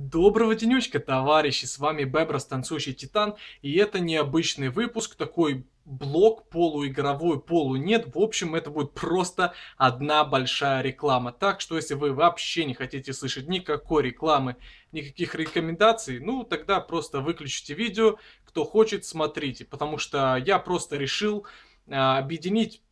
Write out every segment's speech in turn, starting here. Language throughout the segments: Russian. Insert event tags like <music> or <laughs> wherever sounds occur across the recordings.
Доброго денечка, товарищи! С вами Беброс, танцующий титан, и это необычный выпуск, такой блок полуигровой, полу нет. В общем, это будет просто одна большая реклама. Так что, если вы вообще не хотите слышать никакой рекламы, никаких рекомендаций, ну, тогда просто выключите видео. Кто хочет, смотрите, потому что я просто решил а, объединить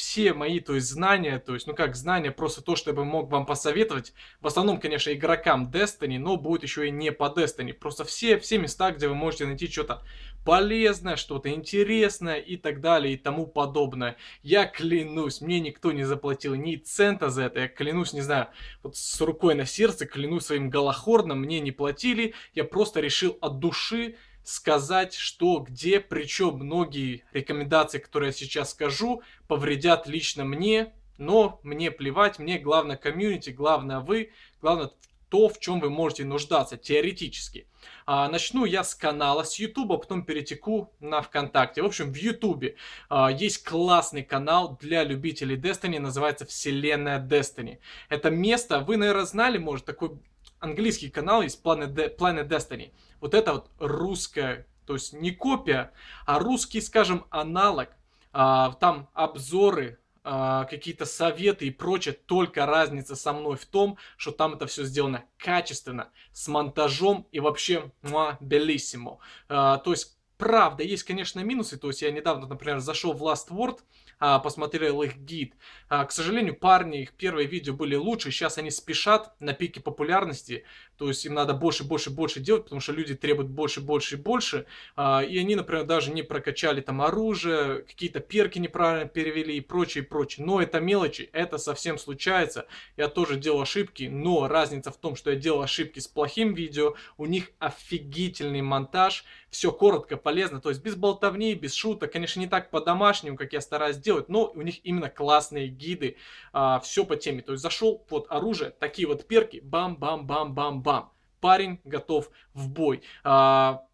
все мои, то есть, знания, то есть, ну как знания, просто то, что я бы мог вам посоветовать, в основном, конечно, игрокам Destiny, но будет еще и не по Destiny, просто все, все места, где вы можете найти что-то полезное, что-то интересное и так далее и тому подобное. Я клянусь, мне никто не заплатил ни цента за это, я клянусь, не знаю, вот с рукой на сердце, клянусь своим голохорном, мне не платили, я просто решил от души сказать, что, где, причем многие рекомендации, которые я сейчас скажу, повредят лично мне, но мне плевать, мне главное комьюнити, главное вы, главное то, в чем вы можете нуждаться теоретически. А, начну я с канала, с YouTube, а потом перетеку на ВКонтакте. В общем, в YouTube а, есть классный канал для любителей Destiny, называется Вселенная Destiny. Это место, вы, наверное, знали, может, такой английский канал есть Planet, De- Planet Destiny. Вот это вот русская, то есть не копия, а русский, скажем, аналог. А, там обзоры, а, какие-то советы и прочее. Только разница со мной в том, что там это все сделано качественно, с монтажом и вообще муа, белиссимо. А, то есть Правда, есть, конечно, минусы. То есть я недавно, например, зашел в Last Word, а, посмотрел их гид. А, к сожалению, парни, их первые видео были лучше, сейчас они спешат на пике популярности, то есть им надо больше, больше, больше делать, потому что люди требуют больше, больше и больше. А, и они, например, даже не прокачали там оружие, какие-то перки неправильно перевели и прочее, и прочее. Но это мелочи, это совсем случается. Я тоже делал ошибки, но разница в том, что я делал ошибки с плохим видео, у них офигительный монтаж, все коротко, полезно, то есть без болтовни, без шуток, конечно, не так по-домашнему, как я стараюсь делать, но у них именно классные гиды, а, все по теме. То есть зашел, вот оружие, такие вот перки, бам-бам-бам-бам-бам бам, парень готов в бой. А,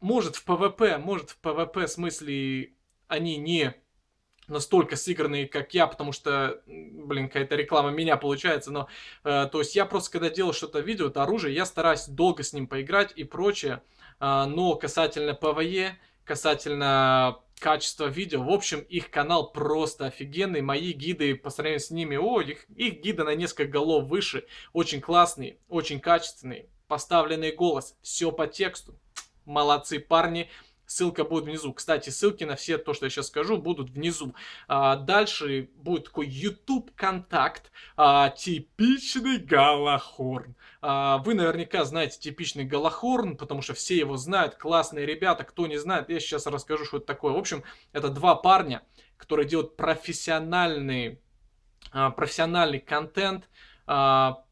может в ПВП, может в ПВП смысле они не настолько сыгранные, как я, потому что, блин, какая-то реклама меня получается, но, э, то есть я просто, когда делал что-то видео, это оружие, я стараюсь долго с ним поиграть и прочее, э, но касательно ПВЕ, касательно качества видео. В общем, их канал просто офигенный. Мои гиды по сравнению с ними, о, их, их гиды на несколько голов выше. Очень классные, очень качественные. Поставленный голос, все по тексту. Молодцы парни. Ссылка будет внизу. Кстати, ссылки на все то, что я сейчас скажу, будут внизу. А, дальше будет такой YouTube контакт. А, типичный Галахорн. А, вы наверняка знаете типичный Галахорн, потому что все его знают. Классные ребята. Кто не знает, я сейчас расскажу, что это такое. В общем, это два парня, которые делают профессиональный, а, профессиональный контент. А,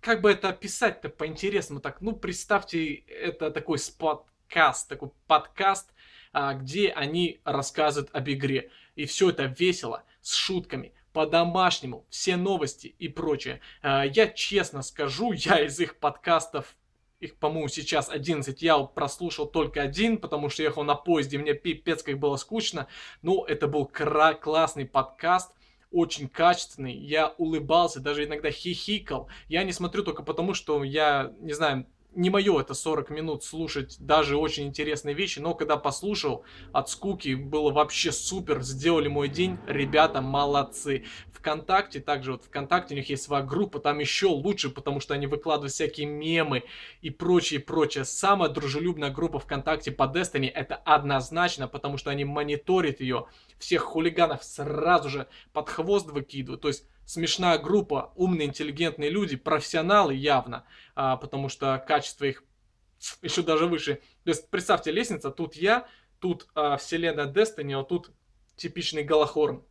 как бы это описать-то по-интересному так? Ну, представьте, это такой спад каст, такой подкаст, а, где они рассказывают об игре. И все это весело, с шутками, по-домашнему, все новости и прочее. А, я честно скажу, <laughs> я из их подкастов их, по-моему, сейчас 11. Я прослушал только один, потому что ехал на поезде, мне пипец как было скучно. Но ну, это был кра- классный подкаст, очень качественный. Я улыбался, даже иногда хихикал. Я не смотрю только потому, что я, не знаю, не мое это 40 минут слушать даже очень интересные вещи, но когда послушал, от скуки было вообще супер, сделали мой день, ребята молодцы. Вконтакте, также вот Вконтакте у них есть своя группа, там еще лучше, потому что они выкладывают всякие мемы и прочее, прочее. Самая дружелюбная группа Вконтакте по Destiny, это однозначно, потому что они мониторят ее, всех хулиганов сразу же под хвост выкидывают, то есть смешная группа, умные, интеллигентные люди, профессионалы явно, а, потому что качество их <tsk> еще даже выше. То есть представьте лестница, тут я, тут а, вселенная Destiny, а тут типичный Галахорн.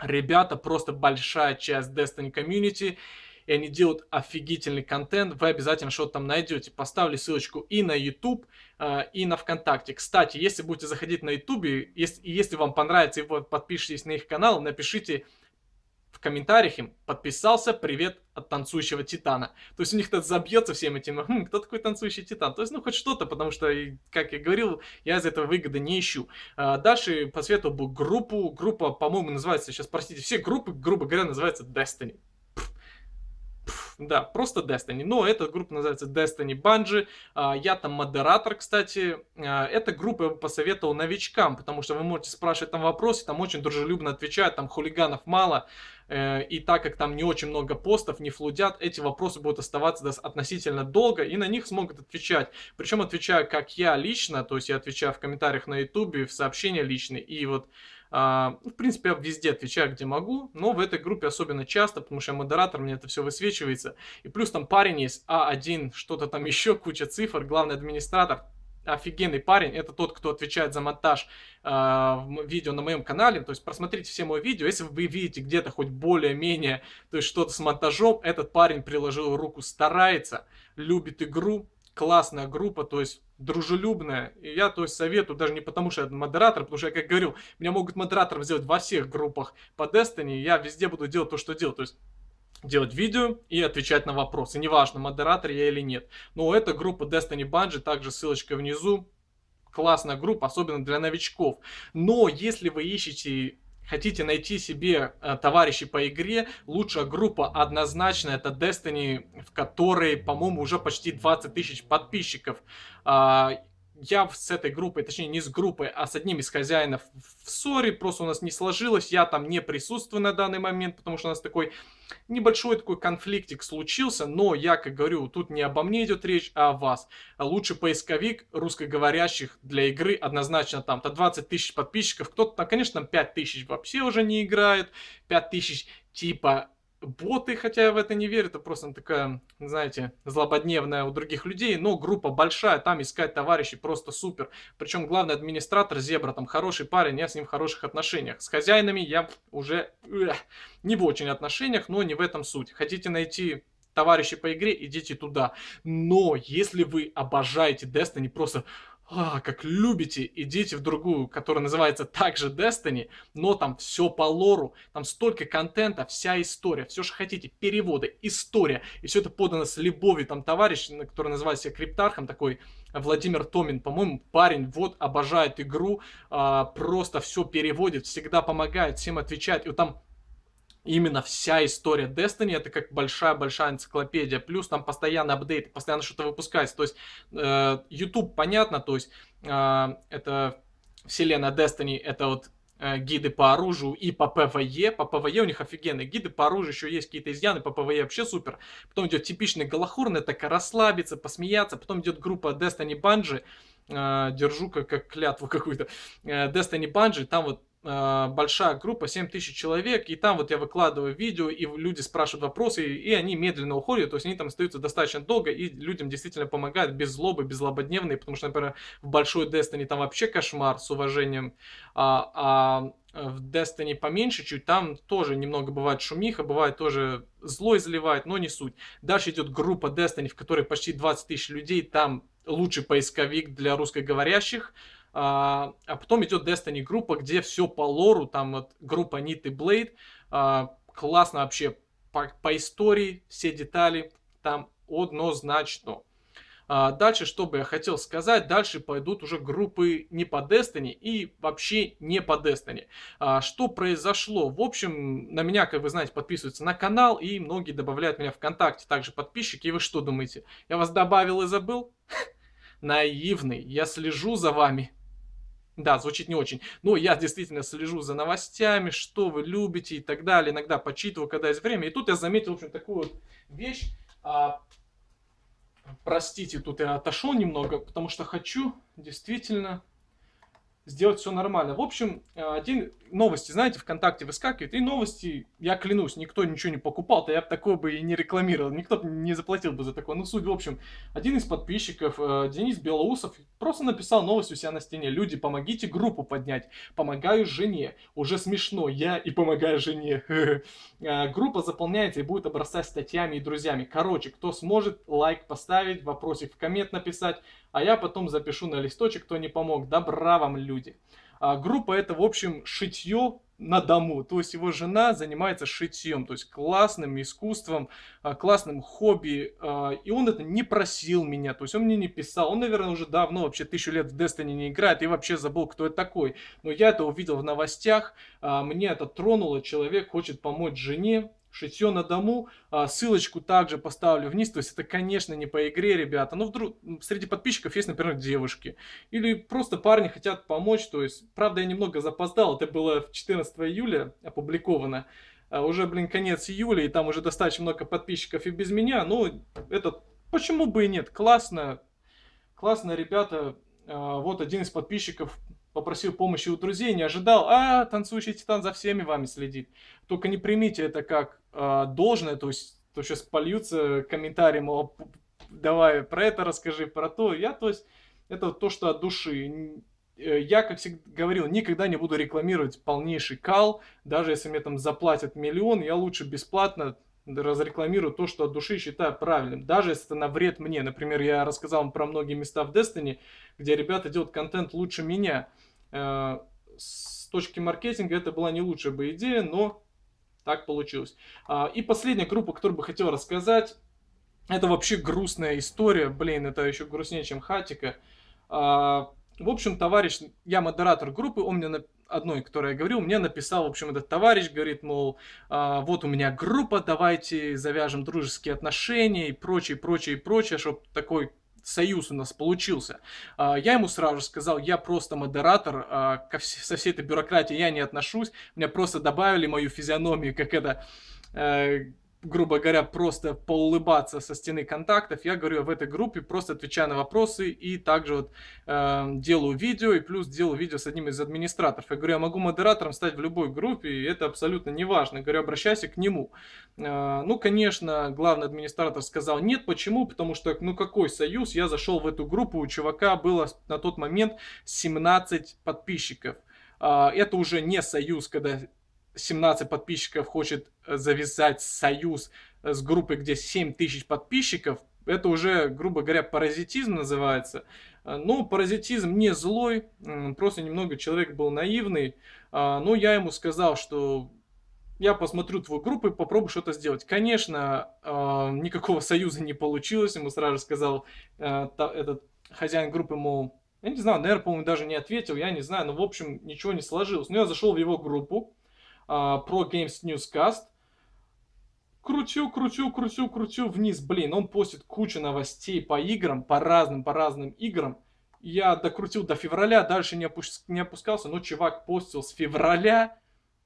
Ребята просто большая часть Destiny community и они делают офигительный контент. Вы обязательно что-то там найдете. Поставлю ссылочку и на YouTube, а, и на ВКонтакте. Кстати, если будете заходить на YouTube, если, если вам понравится и вы подпишитесь на их канал, напишите в комментариях им подписался привет от танцующего титана. То есть у них-то забьется всем этим, хм, кто такой танцующий титан? То есть, ну, хоть что-то, потому что, как я говорил, я из этого выгоды не ищу. А дальше посоветовал был группу. Группа, по-моему, называется, сейчас, простите, все группы, грубо говоря, называются Destiny. Да, просто Destiny. Но эта группа называется Destiny Bungie. А, я там модератор, кстати. А, эта группа я бы посоветовал новичкам, потому что вы можете спрашивать там вопросы, там очень дружелюбно отвечают, там хулиганов мало. Э, и так как там не очень много постов, не флудят, эти вопросы будут оставаться относительно долго, и на них смогут отвечать. Причем отвечаю как я лично, то есть я отвечаю в комментариях на ютубе, в сообщения личные, и вот а, ну, в принципе, я везде отвечаю, где могу, но в этой группе особенно часто, потому что я модератор, мне это все высвечивается. И плюс там парень есть, А1, что-то там <laughs> еще, куча цифр, главный администратор. Офигенный парень, это тот, кто отвечает за монтаж а, видео на моем канале. То есть просмотрите все мои видео. Если вы видите где-то хоть более-менее, то есть что-то с монтажом, этот парень приложил руку, старается, любит игру, классная группа. То есть дружелюбная. И я, то есть, советую, даже не потому, что я модератор, потому что, я как говорил, меня могут модератором сделать во всех группах по Destiny, я везде буду делать то, что делаю. То есть, делать видео и отвечать на вопросы. Неважно, модератор я или нет. Но это группа Destiny Bungie, также ссылочка внизу. Классная группа, особенно для новичков. Но если вы ищете хотите найти себе э, товарищей по игре, лучшая группа однозначно это Destiny, в которой, по-моему, уже почти 20 тысяч подписчиков. А, я с этой группой, точнее не с группой, а с одним из хозяинов в ссоре, просто у нас не сложилось, я там не присутствую на данный момент, потому что у нас такой небольшой такой конфликтик случился, но я, как говорю, тут не обо мне идет речь, а о вас. Лучший поисковик русскоговорящих для игры однозначно там-то 20 тысяч подписчиков, кто-то там, конечно, 5 тысяч вообще уже не играет, 5 тысяч типа боты, хотя я в это не верю, это просто такая, знаете, злободневная у других людей, но группа большая, там искать товарищей просто супер. Причем главный администратор Зебра, там хороший парень, я с ним в хороших отношениях. С хозяинами я уже эх, не в очень отношениях, но не в этом суть. Хотите найти товарищей по игре, идите туда. Но если вы обожаете Destiny, просто а, как любите, идите в другую, которая называется также Destiny, но там все по лору, там столько контента, вся история, все, что хотите, переводы, история, и все это подано с любовью, там товарищ, который называет себя криптархом, такой Владимир Томин, по-моему, парень, вот, обожает игру, а, просто все переводит, всегда помогает, всем отвечает, и вот там именно вся история Destiny, это как большая-большая энциклопедия, плюс там постоянно апдейты, постоянно что-то выпускается, то есть э, YouTube, понятно, то есть э, это вселенная Destiny, это вот э, гиды по оружию и по ПВЕ. E. По ПВЕ e у них офигенные гиды, по оружию еще есть какие-то изъяны, по ПВЕ e вообще супер. Потом идет типичный Галахурн, это как расслабиться, посмеяться. Потом идет группа Destiny Bungie, э, держу как, как клятву какую-то, э, Destiny Bungie, там вот а, большая группа, 7 тысяч человек, и там вот я выкладываю видео, и люди спрашивают вопросы, и, и они медленно уходят, то есть они там остаются достаточно долго, и людям действительно помогают без злобы, без злободневной, потому что, например, в большой Destiny там вообще кошмар с уважением, а, а в Destiny поменьше чуть, там тоже немного бывает шумиха, бывает тоже злой заливает но не суть. Дальше идет группа Destiny, в которой почти 20 тысяч людей, там лучший поисковик для русскоговорящих, а, а, потом идет Destiny группа, где все по лору, там вот группа Nit и Blade. А, классно вообще по, по истории, все детали там однозначно. А, дальше, что бы я хотел сказать, дальше пойдут уже группы не по Destiny и вообще не по Destiny. А, что произошло? В общем, на меня, как вы знаете, подписываются на канал и многие добавляют меня ВКонтакте, также подписчики. И вы что думаете? Я вас добавил и забыл? <laughs> Наивный, я слежу за вами. Да, звучит не очень. Но я действительно слежу за новостями, что вы любите и так далее. Иногда почитываю, когда есть время. И тут я заметил, в общем, такую вот вещь. А, простите, тут я отошел немного, потому что хочу действительно сделать все нормально. В общем, э, один новости, знаете, ВКонтакте выскакивает, и новости, я клянусь, никто ничего не покупал, то я бы такое бы и не рекламировал, никто бы не заплатил бы за такое. Ну, суть, в общем, один из подписчиков, э, Денис Белоусов, просто написал новость у себя на стене. Люди, помогите группу поднять, помогаю жене. Уже смешно, я и помогаю жене. <laughs> Э, группа заполняется и будет обрастать статьями и друзьями. Короче, кто сможет, лайк поставить, вопросик в коммент написать, а я потом запишу на листочек, кто не помог. Добра вам, люди люди. А группа это, в общем, шитье на дому. То есть его жена занимается шитьем, то есть классным искусством, а, классным хобби. А, и он это не просил меня, то есть он мне не писал. Он, наверное, уже давно, вообще тысячу лет в Destiny не играет и вообще забыл, кто это такой. Но я это увидел в новостях, а, мне это тронуло, человек хочет помочь жене, шитье на дому. А, ссылочку также поставлю вниз. То есть это, конечно, не по игре, ребята. Но вдруг среди подписчиков есть, например, девушки. Или просто парни хотят помочь. То есть, правда, я немного запоздал. Это было в 14 июля опубликовано. А, уже, блин, конец июля, и там уже достаточно много подписчиков и без меня. Ну, это почему бы и нет? Классно. Классно, ребята. А, вот один из подписчиков попросил помощи у друзей, не ожидал, а, танцующий титан за всеми вами следит. Только не примите это как э, должное, то есть то сейчас польются комментарии, мол, давай про это расскажи, про то. Я, то есть, это то, что от души. Э, я, как всегда говорил, никогда не буду рекламировать полнейший кал, даже если мне там заплатят миллион, я лучше бесплатно разрекламирую то, что от души считаю правильным. Даже если это на вред мне. Например, я рассказал вам про многие места в Destiny, где ребята делают контент лучше меня – Э, с точки маркетинга это была не лучшая бы идея, но так получилось. А, и последняя группа, которую бы хотел рассказать, это вообще грустная история, блин, это еще грустнее, чем Хатика. А, в общем, товарищ, я модератор группы, он мне на одной, которая я говорил, мне написал, в общем, этот товарищ, говорит, мол, а, вот у меня группа, давайте завяжем дружеские отношения и прочее, прочее, прочее, чтобы такой союз у нас получился. А, я ему сразу же сказал, я просто модератор, а, со всей этой бюрократией я не отношусь, меня просто добавили мою физиономию, как это э, грубо говоря, просто поулыбаться со стены контактов. Я говорю в этой группе, просто отвечаю на вопросы и также вот э, делаю видео и плюс делаю видео с одним из администраторов. Я говорю, я могу модератором стать в любой группе, и это абсолютно не важно. Я говорю, обращайся к нему. Э, ну, конечно, главный администратор сказал нет. Почему? Потому что, ну, какой союз? Я зашел в эту группу, у чувака было на тот момент 17 подписчиков. Э, это уже не союз, когда 17 подписчиков хочет э, завязать союз э, с группой, где 7 тысяч подписчиков, это уже, грубо говоря, паразитизм называется. Э, но паразитизм не злой, просто немного человек был наивный. А, но я ему сказал, что я посмотрю твою группу и попробую что-то сделать. Конечно, а, никакого союза не получилось. Ему сразу сказал этот хозяин группы, мол, я не знаю, наверное, по-моему, даже не ответил, я не знаю, но, в общем, ничего не сложилось. Но я зашел в его группу, а, Pro Games Newscast. Кручу, кручу, кручу, кручу вниз, блин, он постит кучу новостей по играм, по разным, по разным играм. Я докрутил до февраля, дальше не, опус- не опускался, но чувак постил с февраля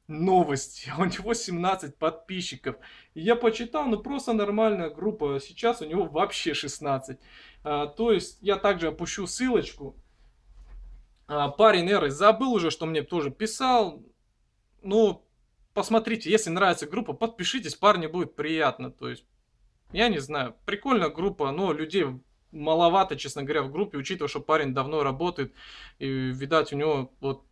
новости. А у него 17 подписчиков. Я почитал, ну просто нормальная группа. Сейчас у него вообще 16. А, то есть я также опущу ссылочку. А, парень Эры забыл уже, что мне тоже писал. Ну, посмотрите, если нравится группа, подпишитесь, парни, будет приятно. То есть, я не знаю, прикольная группа, но людей маловато, честно говоря, в группе, учитывая, что парень давно работает, и, видать, у него вот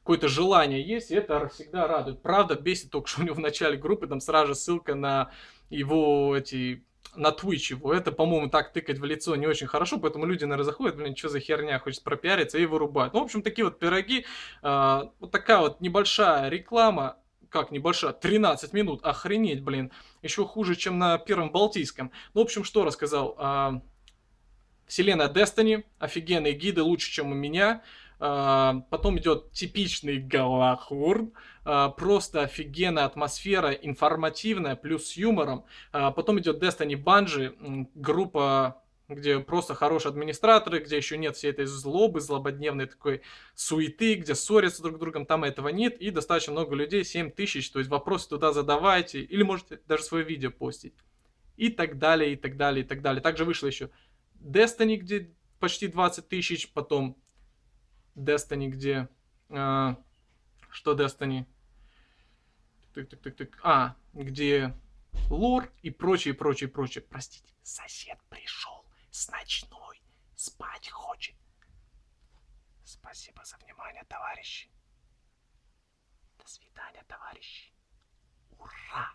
какое-то желание есть, и это всегда радует. Правда, бесит только, <laughs> что у него в начале группы там сразу же ссылка на его эти на Twitch его. Это, по-моему, так тыкать в лицо не очень хорошо, поэтому люди, наверное, заходят, блин, что за херня, хочет пропиариться и вырубают. Ну, в общем, такие вот пироги, э, вот такая вот небольшая реклама, как небольшая, 13 минут, охренеть, блин, еще хуже, чем на первом Балтийском. Ну, в общем, что рассказал? А, вселенная Destiny, офигенные гиды, лучше, чем у меня. А, потом идет типичный Галахур, а, просто офигенная атмосфера, информативная, плюс с юмором. А, потом идет Destiny Bungie, группа где просто хорошие администраторы, где еще нет всей этой злобы, злободневной такой суеты, где ссорятся друг с другом, там этого нет, и достаточно много людей, 7 тысяч, то есть вопросы туда задавайте, или можете даже свое видео постить, и так далее, и так далее, и так далее. Также вышло еще Destiny, где почти 20 тысяч, потом Destiny, где... Э, что Destiny? Тык-тык-тык-тык. А, где лор и прочее, прочее, прочее. Простите, сосед пришел с ночной. Спать хочет. Спасибо за внимание, товарищи. До свидания, товарищи. Ура!